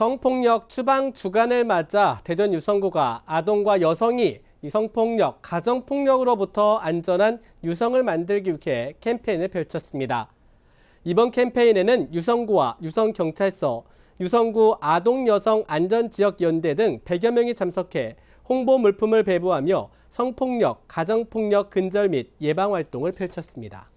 성폭력 추방 주간을 맞아 대전 유성구가 아동과 여성이 성폭력, 가정폭력으로부터 안전한 유성을 만들기 위해 캠페인을 펼쳤습니다. 이번 캠페인에는 유성구와 유성경찰서, 유성구 아동여성안전지역연대 등 100여 명이 참석해 홍보 물품을 배부하며 성폭력, 가정폭력 근절 및 예방활동을 펼쳤습니다.